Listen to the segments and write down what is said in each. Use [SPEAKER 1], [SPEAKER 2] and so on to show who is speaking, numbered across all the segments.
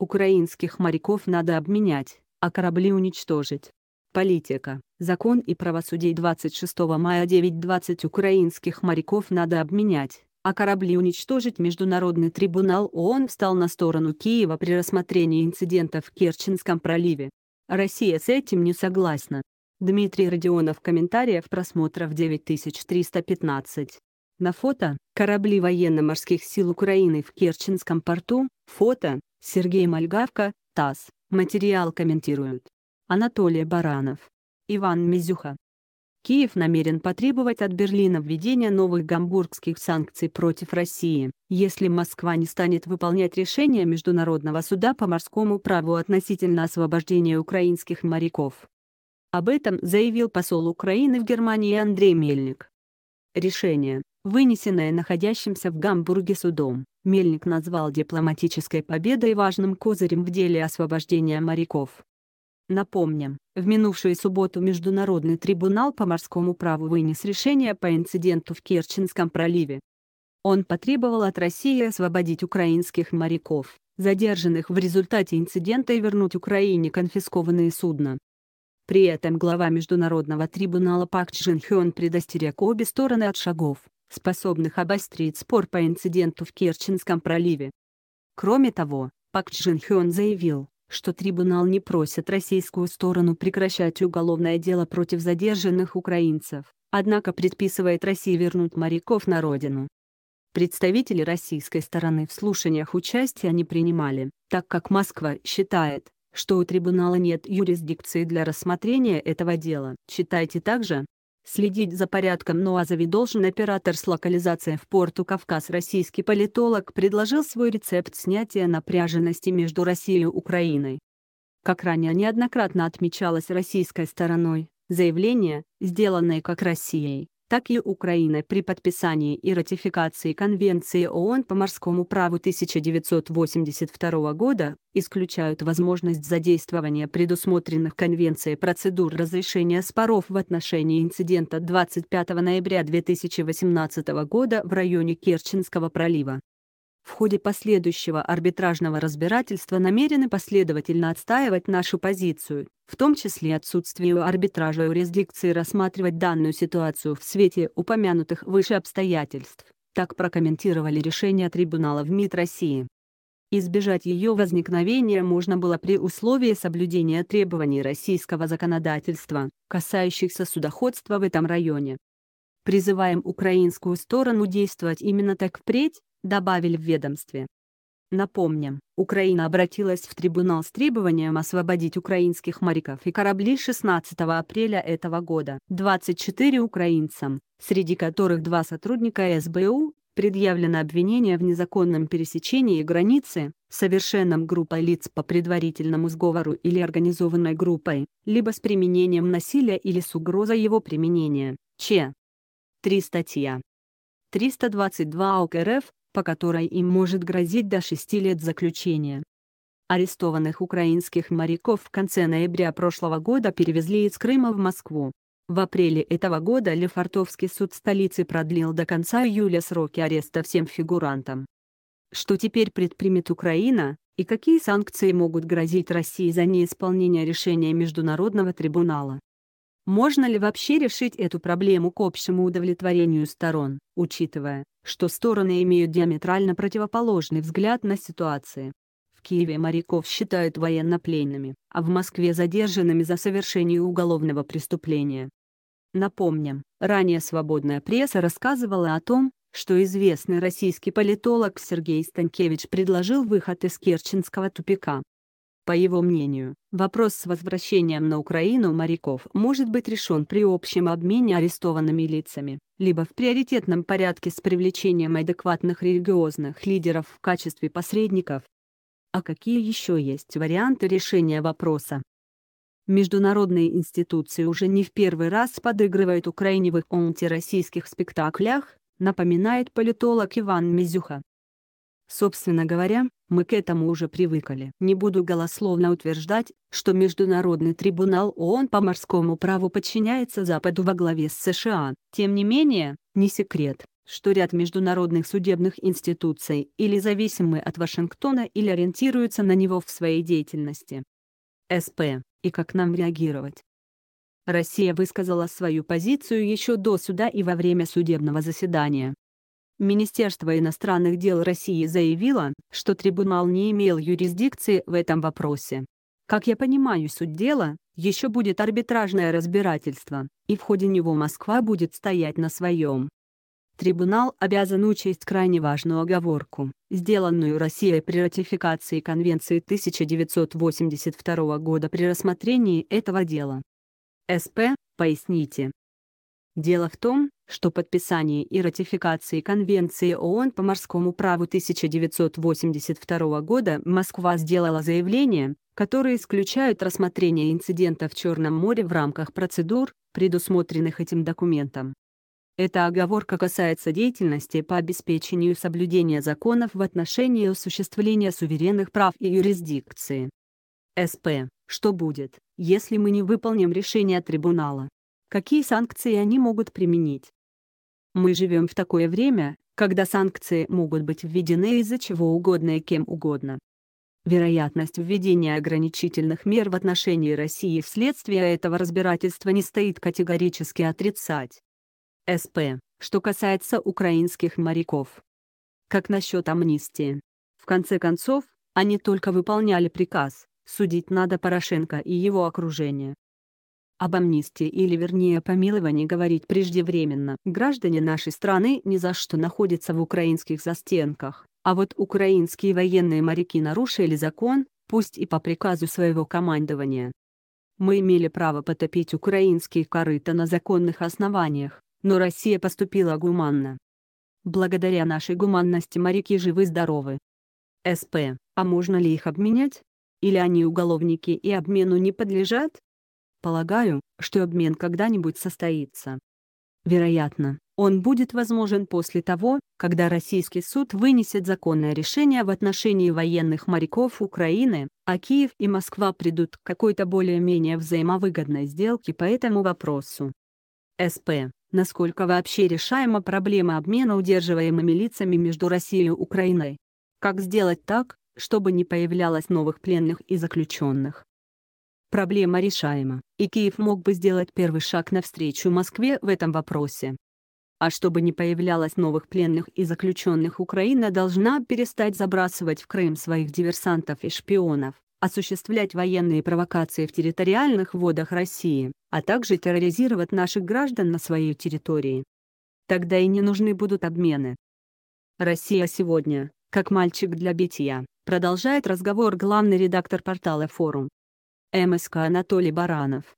[SPEAKER 1] Украинских моряков надо обменять, а корабли уничтожить. Политика, закон и правосудие 26 мая 9.20 украинских моряков надо обменять, а корабли уничтожить Международный трибунал ООН встал на сторону Киева при рассмотрении инцидента в Керченском проливе. Россия с этим не согласна. Дмитрий Родионов комментариев просмотров 9315. На фото – корабли военно-морских сил Украины в Керченском порту, фото Сергей Мальгавка, ТАСС, материал комментируют. Анатолий Баранов. Иван Мизюха. Киев намерен потребовать от Берлина введения новых гамбургских санкций против России, если Москва не станет выполнять решение Международного суда по морскому праву относительно освобождения украинских моряков. Об этом заявил посол Украины в Германии Андрей Мельник. Решение, вынесенное находящимся в Гамбурге судом. Мельник назвал дипломатической победой важным козырем в деле освобождения моряков. Напомним, в минувшую субботу Международный трибунал по морскому праву вынес решение по инциденту в Керченском проливе. Он потребовал от России освободить украинских моряков, задержанных в результате инцидента и вернуть Украине конфискованные судна. При этом глава Международного трибунала Пак Чжин Хён предостерег обе стороны от шагов, способных обострить спор по инциденту в Керченском проливе. Кроме того, Пак Чжин Хён заявил, что трибунал не просит российскую сторону прекращать уголовное дело против задержанных украинцев, однако предписывает России вернуть моряков на родину. Представители российской стороны в слушаниях участия не принимали, так как Москва считает, что у трибунала нет юрисдикции для рассмотрения этого дела. Читайте также следить за порядком Нуазови должен оператор с локализацией в порту Кавказ. Российский политолог предложил свой рецепт снятия напряженности между Россией и Украиной. Как ранее неоднократно отмечалось российской стороной, заявление сделанное как Россией, так и Украина при подписании и ратификации Конвенции ООН по морскому праву 1982 года исключают возможность задействования предусмотренных Конвенцией процедур разрешения споров в отношении инцидента 25 ноября 2018 года в районе Керченского пролива. В ходе последующего арбитражного разбирательства намерены последовательно отстаивать нашу позицию, в том числе отсутствие арбитража юрисдикции рассматривать данную ситуацию в свете упомянутых выше обстоятельств. Так прокомментировали решение трибунала в МИД России. Избежать ее возникновения можно было при условии соблюдения требований российского законодательства, касающихся судоходства в этом районе. Призываем украинскую сторону действовать именно так впредь, добавили в ведомстве. Напомним, Украина обратилась в трибунал с требованием освободить украинских моряков и корабли 16 апреля этого года. 24 украинцам, среди которых два сотрудника СБУ, предъявлено обвинение в незаконном пересечении границы, совершенном группой лиц по предварительному сговору или организованной группой, либо с применением насилия или с угрозой его применения. Ч. 3 статья. 322 АУК РФ по которой им может грозить до 6 лет заключения. Арестованных украинских моряков в конце ноября прошлого года перевезли из Крыма в Москву. В апреле этого года Лефортовский суд столицы продлил до конца июля сроки ареста всем фигурантам. Что теперь предпримет Украина, и какие санкции могут грозить России за неисполнение решения Международного трибунала? Можно ли вообще решить эту проблему к общему удовлетворению сторон, учитывая, что стороны имеют диаметрально противоположный взгляд на ситуации? В Киеве моряков считают военнопленными, а в Москве задержанными за совершение уголовного преступления. Напомним, ранее свободная пресса рассказывала о том, что известный российский политолог Сергей Станкевич предложил выход из Керченского тупика. По его мнению, вопрос с возвращением на Украину моряков может быть решен при общем обмене арестованными лицами, либо в приоритетном порядке с привлечением адекватных религиозных лидеров в качестве посредников. А какие еще есть варианты решения вопроса? Международные институции уже не в первый раз подыгрывают Украине в их антироссийских спектаклях, напоминает политолог Иван Мизюха. Собственно говоря, мы к этому уже привыкли. Не буду голословно утверждать, что Международный трибунал ООН по морскому праву подчиняется Западу во главе с США. Тем не менее, не секрет, что ряд международных судебных институций или зависимы от Вашингтона или ориентируются на него в своей деятельности. СП. И как нам реагировать? Россия высказала свою позицию еще до суда и во время судебного заседания. Министерство иностранных дел России заявило, что трибунал не имел юрисдикции в этом вопросе. Как я понимаю суть дела, еще будет арбитражное разбирательство, и в ходе него Москва будет стоять на своем. Трибунал обязан учесть крайне важную оговорку, сделанную Россией при ратификации Конвенции 1982 года при рассмотрении этого дела. СП, поясните, Дело в том, что подписание и ратификации Конвенции ООН по морскому праву 1982 года Москва сделала заявление, которое исключает рассмотрение инцидента в Черном море в рамках процедур, предусмотренных этим документом. Эта оговорка касается деятельности по обеспечению соблюдения законов в отношении осуществления суверенных прав и юрисдикции. СП. Что будет, если мы не выполним решение трибунала? какие санкции они могут применить. Мы живем в такое время, когда санкции могут быть введены из-за чего угодно и кем угодно. Вероятность введения ограничительных мер в отношении России вследствие этого разбирательства не стоит категорически отрицать. СП. Что касается украинских моряков. Как насчет амнистии? В конце концов, они только выполняли приказ, судить надо Порошенко и его окружение. Об амнистии или, вернее, помиловании говорить преждевременно. Граждане нашей страны ни за что находятся в украинских застенках. А вот украинские военные моряки нарушили закон, пусть и по приказу своего командования. Мы имели право потопить украинские корыта на законных основаниях, но Россия поступила гуманно. Благодаря нашей гуманности моряки живы-здоровы. СП, а можно ли их обменять? Или они уголовники и обмену не подлежат? Полагаю, что обмен когда-нибудь состоится. Вероятно, он будет возможен после того, когда российский суд вынесет законное решение в отношении военных моряков Украины, а Киев и Москва придут к какой-то более-менее взаимовыгодной сделке по этому вопросу. СП. Насколько вообще решаема проблема обмена удерживаемыми лицами между Россией и Украиной? Как сделать так, чтобы не появлялось новых пленных и заключенных? Проблема решаема, и Киев мог бы сделать первый шаг навстречу Москве в этом вопросе. А чтобы не появлялось новых пленных и заключенных, Украина должна перестать забрасывать в Крым своих диверсантов и шпионов, осуществлять военные провокации в территориальных водах России, а также терроризировать наших граждан на своей территории. Тогда и не нужны будут обмены. Россия сегодня, как мальчик для битья, продолжает разговор главный редактор портала «Форум». МСК Анатолий Баранов.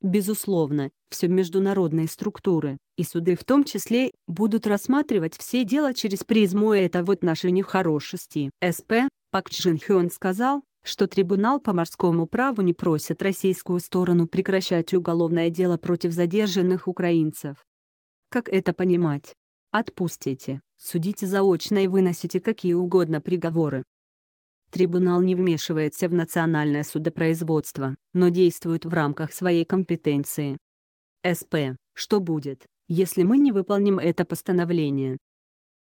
[SPEAKER 1] Безусловно, все международные структуры, и суды в том числе, будут рассматривать все дела через призму этого отношения нехорошести. СП Пак Чжин Хён сказал, что Трибунал по морскому праву не просит российскую сторону прекращать уголовное дело против задержанных украинцев. Как это понимать? Отпустите, судите заочно и выносите какие угодно приговоры, Трибунал не вмешивается в национальное судопроизводство, но действует в рамках своей компетенции. СП. Что будет, если мы не выполним это постановление?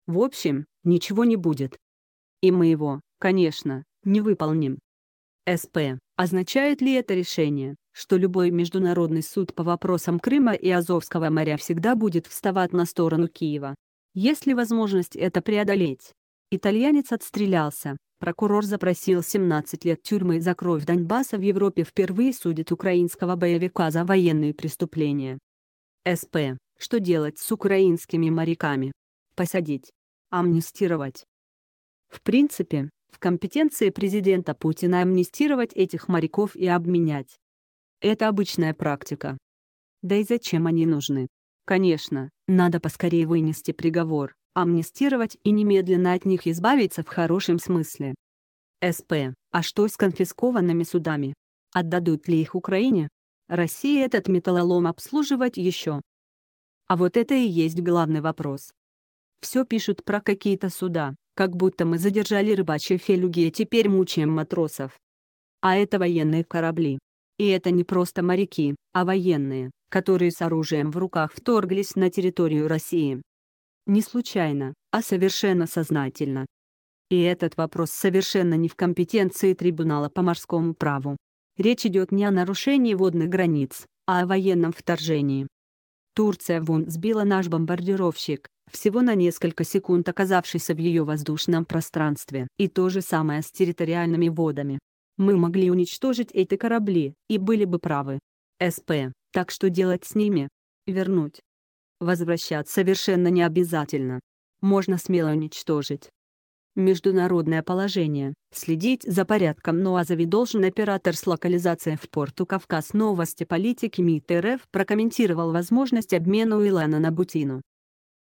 [SPEAKER 1] В общем, ничего не будет. И мы его, конечно, не выполним. СП. Означает ли это решение, что любой международный суд по вопросам Крыма и Азовского моря всегда будет вставать на сторону Киева? Есть ли возможность это преодолеть? Итальянец отстрелялся, Прокурор запросил 17 лет тюрьмы за кровь Донбасса в Европе впервые судит украинского боевика за военные преступления. СП. Что делать с украинскими моряками? Посадить. Амнистировать. В принципе, в компетенции президента Путина амнистировать этих моряков и обменять. Это обычная практика. Да и зачем они нужны? Конечно, надо поскорее вынести приговор амнистировать и немедленно от них избавиться в хорошем смысле. СП. А что с конфискованными судами? Отдадут ли их Украине? России этот металлолом обслуживать еще. А вот это и есть главный вопрос. Все пишут про какие-то суда, как будто мы задержали рыбачьи фелюги и а теперь мучаем матросов. А это военные корабли. И это не просто моряки, а военные, которые с оружием в руках вторглись на территорию России. Не случайно, а совершенно сознательно. И этот вопрос совершенно не в компетенции трибунала по морскому праву. Речь идет не о нарушении водных границ, а о военном вторжении. Турция вон сбила наш бомбардировщик, всего на несколько секунд оказавшийся в ее воздушном пространстве. И то же самое с территориальными водами. Мы могли уничтожить эти корабли, и были бы правы. СП, так что делать с ними? Вернуть возвращать совершенно не обязательно. Можно смело уничтожить. Международное положение. Следить за порядком на ну, Азове должен оператор с локализацией в порту Кавказ. Новости политики МИД РФ прокомментировал возможность обмена Уилана на Бутину.